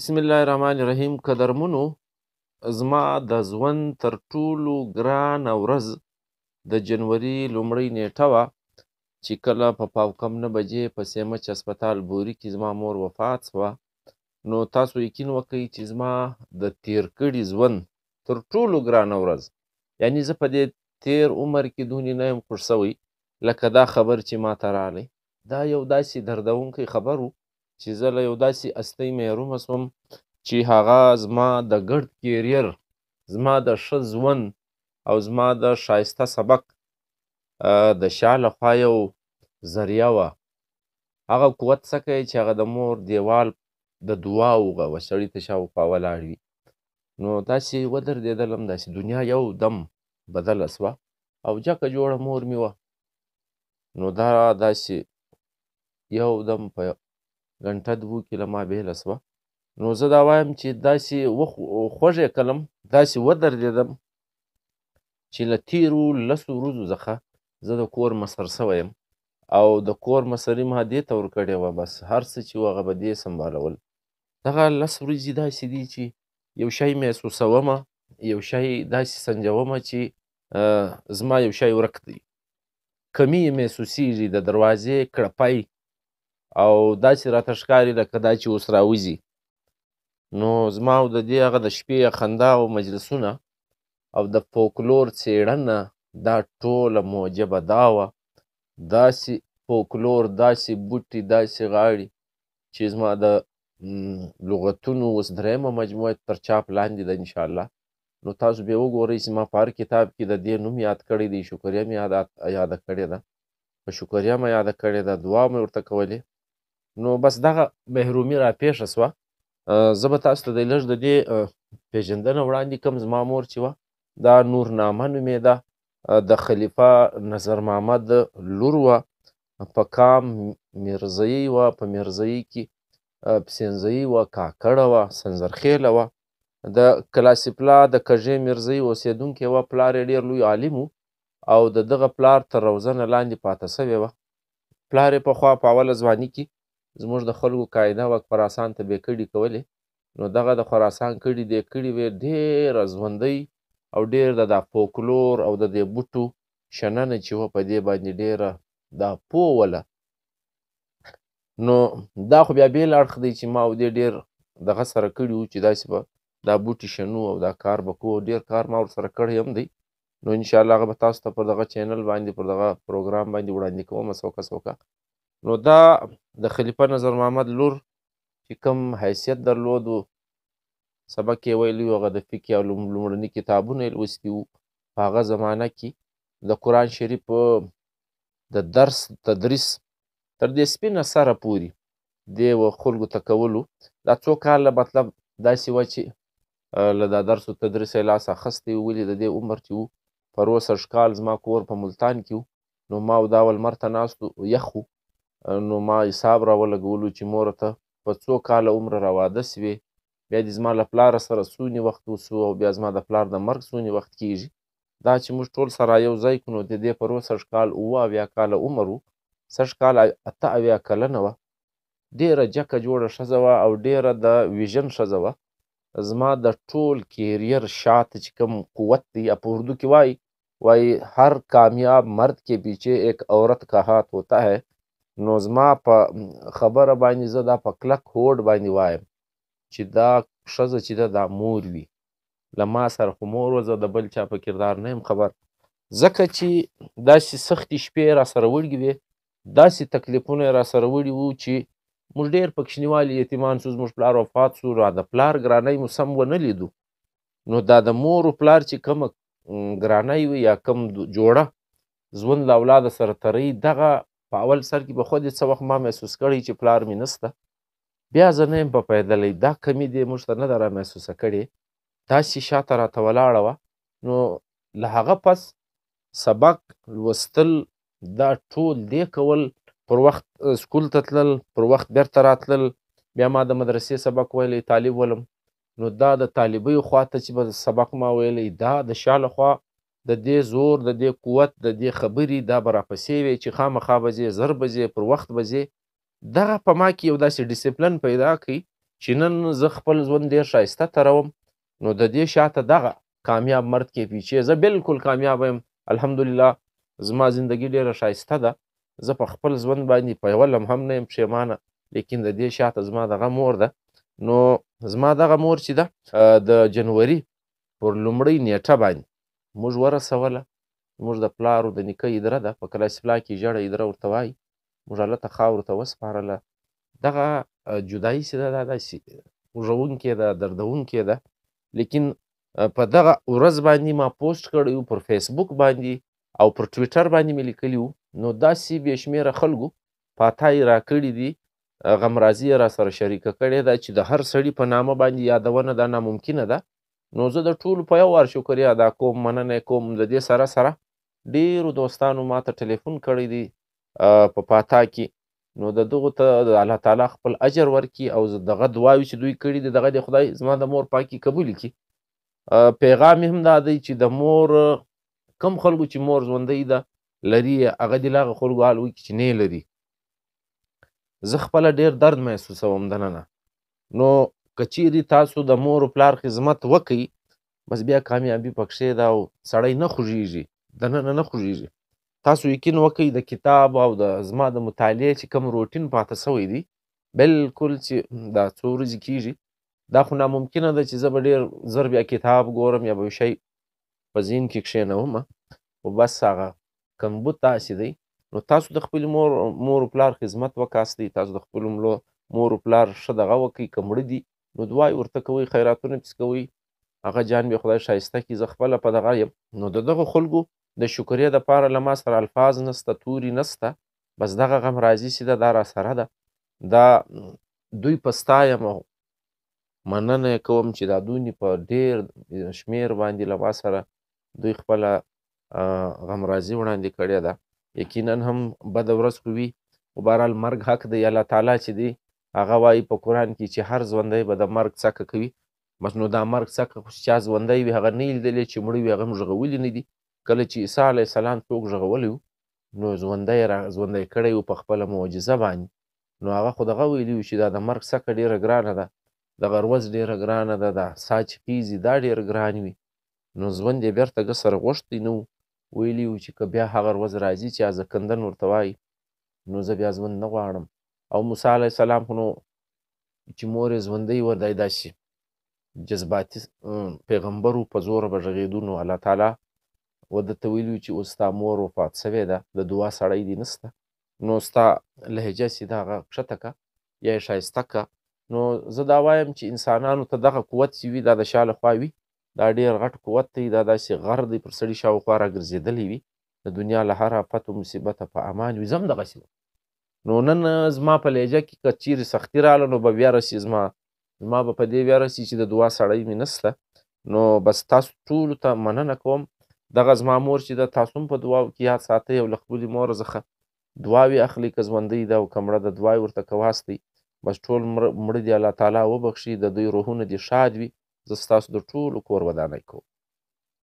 بسم الله الرحمن الرحیم قدرمنو زما د ژوند تر ټولو ګرانه ورځ د جنوري لومړۍ نېټه وه چې کله په پاو کم نه بجې په سیمچ هسپتال بوري کې زما مور وفات سوه نو تاسو یقین وکئ چې زما د تیر کړي ژوند تر ټولو ګرانه ورځ یعنی زه په دې تیر عمر کې دونې نه یم خوښ سوی لکه دا خبر چې ما ته راغلی دا یو داسې دردونکی خبر و چې زه له یو داسې استۍ محرومه سوم چې هغه زما د ګډ کیریر زما د ښه ژوند او زما د ښایسته سبق د شا لخوا یو ذریعه وه هغه قوت څه کوي چې هغه د مور دیوال د دعا وغوه سړي ته شاوخوا ولاړ وي نو داسې ودرېدلم داسې دنیا یو دم بدله سوه او جکه جوړه مور مې وه نو دا داسې یو دم په غنټه دوو کیله ما بېله سوه نو زه دا وایم چې داسې خوږ کلم داسې ودرېدم چې له تیرو لسو ورځو څخه زه د کور مصر سوی یم او د کور مصري ما دې ته ورکړې وه بس هر څه چې وو هغه به دې سنبالول دغه لس ورځې داسې دي چې یو شی مې احسوسومه یو شی داسې سنجومه چې زما یو شی ورک دی کمی مې احسوسېږي د دروازې کړپی او داسې راته ښکاري لکه دا چې اوس راوځي نو زما او د دې هغه د شپې خندا او مجلسونه او د فولکلور څېړنه دا ټوله موجبه دا وه داسې فولکلور داسې بوټي داسې غاړي چې زما د لغتونو اوس درېیمه مجموعه تر چاپ لاندې ده انشاءالله نو تاسو بیا وګورئ چې ما په هر کتاب کې د دې نوم یاد کړی دی شکریه مې یاد یاده کړې ده په شکریه مې یاده کړې ده دعا مې ورته کولې نو بس دغه محرومي را پیښه سوه زه به تاسو ته د لږ د دې پیژندنه وړاندې کوم زما مور چې وه دا نورنامه نومېده د خلیفه نظر محمد لور وه په کام میرزیي وه په میرزیي کې پسینزیي وه کاکړه وه سنځرخېله وه د کلاسیپلا د کږې میرزیي اوسېدونکې وه پلار یې ډېر لوی عالم و او د دغه پلار تر روزنه لاندې پاته سوې وه پلار یې پخوا په اوله ځواني کې زموږ د خلکو قاعده وه خراسان ته بې کډې کولې نو دغه د خراسان کډې دې کړې وې ډېره ژوندۍ او ډېر د دا فولکلور او د دې بوټو شننه چې وه په دې باندې ډېره دا پووله نو دا خو بیا بېل اړخ دی چې ما او دې ډېر دغه سره کړي وو چې داسې به دا بوټي شنو او دا کار به کوو ډېر کار ما ورسره کړی هم دی نو انشاءالله هغه به تاسو ته پر دغه چینل باندې پر دغه پروګرام باندې وړاندې کوم څوکه څوکه نو دا د خلیفه نظر محمد لور چې کوم حیثیت درلود سبق یې ویلی هغه د فقه او لومړني کتابونه یې لوستي وو په هغه زمانه کې د قرآن شریف د درس تدریس تر دې سپینه سره پورې دی و خلکو ته کولو دا څو کاله مطلب داسې وه چې له دا درس و تدریس یې لاس اخیستی ولې د دې عمر چې وو پر اوس کال زما کور په ملتان کې وو نو ما او دا ولمر ته ناست یخ وو نو ما حساب راولګولو چې مور ته په څو کاله عمره راواده سوې بیا دې زما له پلاره سره څونې وخت وسو او بیا زما د پلار د مرګ څونې وخت کیږي دا چې موږ ټول سره یو ځای کړو د دې پرو سږ کال اووه اویا کاله عمر و سږ کال اته اویا کلنه وه ډېره جکه جوړه ښځه وه او ډېره د ویژن ښځه وه زما د ټول کیریر شاته چې کوم قوت دی یا په اردو کې وایي وایي هر کامیاب مرد کې پیچھے ایک عورت کا ہاتھ ہوتا ہے نو زما په خبره باندې زه دا په کلک هوډ باندې وایم چې دا ښځه چې ده دا مور وي له ما سره خو مور وه زه د بل چا په کردار نه یم خبر ځکه چې داسې سختې شپې را سره وړي وې داسې تکلیفونه یې را سره وړي وو چې موږ ډېر په کوچنیوالي یتیمان شو زموږ پلار وفات شو را د پلار ګرانۍ مو سم ونه لیدو نو دا د مور و پلار چې کومه ګرانۍ وي یا کوم جوړه ژوند له اولاده سره ترۍ دغه په اول سر کې به خود څه وخت ما محسوس کړی چې پلار مې نسته بیا زه نه یم پپیدلی دا کمی دې موږ ته نه ده را محسوسه کړې داسې شاته راته ولاړه وه نو له هغه پس سبق لوستل دا ټول دې کول پر وخت سکول ته تلل پر وخت بیرته راتلل بیا ما د مدرسې سبق ویلی طالب ولم نو دا د طالبۍ خوا ته چې به سبق ما ویلی دا د شا له خوا د دې زور د دې قوت د دې خبرې دا به راپسې وي چې خامخا به ځې زر به ځې پر وخت به ځې دغه په ما کې یو داسې ډسپلن پیدا کړي چې نن زه خپل ژوند ډېر ښایسته تروم نو د دې شاته دغه کامیاب مرد کې پیچې زه بالکل کامیاب یم الحمدلله زما زندگی ډېره ښایسته ده زه په خپل ژوند باندې په یوه لمحه هم نه یم پښېمانه لیکن د دې شاته زما دغه مور ده نو زما دغه مور چې ده د جنوري پر لومړۍ نیټه باندې موږ ورسوله موږ د پلارو د نیکه ادره ده په کلاسفلا کې ژړه ادره ورته وایي موږ هلته خاورو ته وسپارله دغه جدایي چې ده دا داسې وژونکې ده دردونکې ده لیکن په دغه ورځ باندې ما پوسټ کړی پر فیسبوک باندې او پر ټویټر باندې مې لیکلی وو نو داسې بې شمېره خلکو پاتای راکړي دي غمرازي را سره شریکه کړې ده چې د هر سړي په نامه باندې یادونه دا ناممکنه ده نو زه د ټولو په یو وار شکریا ادا کوم مننه کوم د دې سره سره ډیرو دوستانو ما ته ټلیفون کړی دی په پاتا کې نو د دغو ته د الله تعالی خپل اجر ورکي او دغه دواوې چې دوی کړي دي دغه د خدای زما د مور پاکي قبول کړي پیغام هم دا دی چې د مور کم خلکو چې مور ژوندی ده لري هغه دې لاغه خلکو حال وکړي چې نه لري زه خپله ډیر درد محسوسوم دننه نو کچیرې تاسو د مور او پلار خدمت وکئ بس بیا کامیابی پکښې ده او سړی نه خوږیږي دننه نه خوږیږي تاسو یقین وکئ د کتاب او د زما د مطالعې چې کوم روټین پاته سوی دی بلکل چې دا څو ورځې کیږي دا خو ناممکنه ده چې زه به ډېر زر بیا کتاب ګورم یا به یو شی په ذهن کې کښېنوم خو بس هغه کمبود داسې دی نو تاسو د خپل مور مور پلار خدمت وکاستئ تاسو د خپلو ملو مور پلار ښه دغه وکئ که مړه دي نو دعا ورته کوي خیراتونه پس کوي هغه جان به خدای شایسته کی زه خپله په دغه یم نو د دغه خلکو د شکرې دپاره له ما سره الفاظ نسته توري نسته بس دغه غم راځي سیده دا راسره ده دا دوی په ستا یم او مننه یې کوم چې دا دونې په ډېر شمېر باندې له ما سره دوی خپله غمرازي وړاندې کړې ده یقینا هم بده ورځ خو وي خو بهرحال مرګ حق دی الله تعالی چې دی هغه وایي په قرآن کې چې هر ژوندی به د مرګ څکه کوي بس نو دا مرګ څکه خو چې چا ژوندی وي هغه نه یې لیدلی چې مړه وي هغه هم ژغولي نه دي کله چې عیسی علیه السلام څوک ژغولی وو نو ژوندی را ژوندی کړی وو په خپله معجزه باندې نو هغه خو دغه ویلي وو چې دا د مرګ څکه ډېره ګرانه ده دغه روز ډېره ګرانه ده دا سا چې پیزي دا ډېره ګران وي نو ژوند یې بېرته ګه سره غوښتی نه وو ویلي وو چې که بیا هغه ورځ راځي چې ازکندن ورته وایي نو زه بیا ژوند نه غواړم او موسی علی السلام خو نو چې مور یې ژوندی وردی داسې جذباتي پیغمبر په زور به غږېدو نو الله تعالی وده ته ویلي چې اوس ستا مور وفات سوې ده د دعا سړی دې نسته نو ستا لهجه سیده هغه کښته که یا یې ښایسته که نو زه دا وایم چې انسانانو ته دغه قوت چې وي دا د شا لخوا وي دا ډېر غټ قوت دی دا داسې غر دی پر سړي شاوخوا راګرځېدلی وي د دنیا له هر آفت و مصیبته په امان وي زه هم دغسې وم نو نن زما په لهجه کې که چیرې سختي راغله نو به بیا رسي زما زما به په دې بیا رسي چې د دعا سړی مې نسته نو بس تاسو ټولو ته مننه کوم دغه زما مور چې ده تاسو هم په دعاو کې یاد ساتئ او له خپلې مور څخه دعاوې اخلي که ژوندی ده او که مړه ده دعاوې ورته که واستئ بس ټول مړه دي الله تعالی وبخښي د دوی روحونه دې ښاد وي زه ستاسو د ټولو کور ودانۍ کوم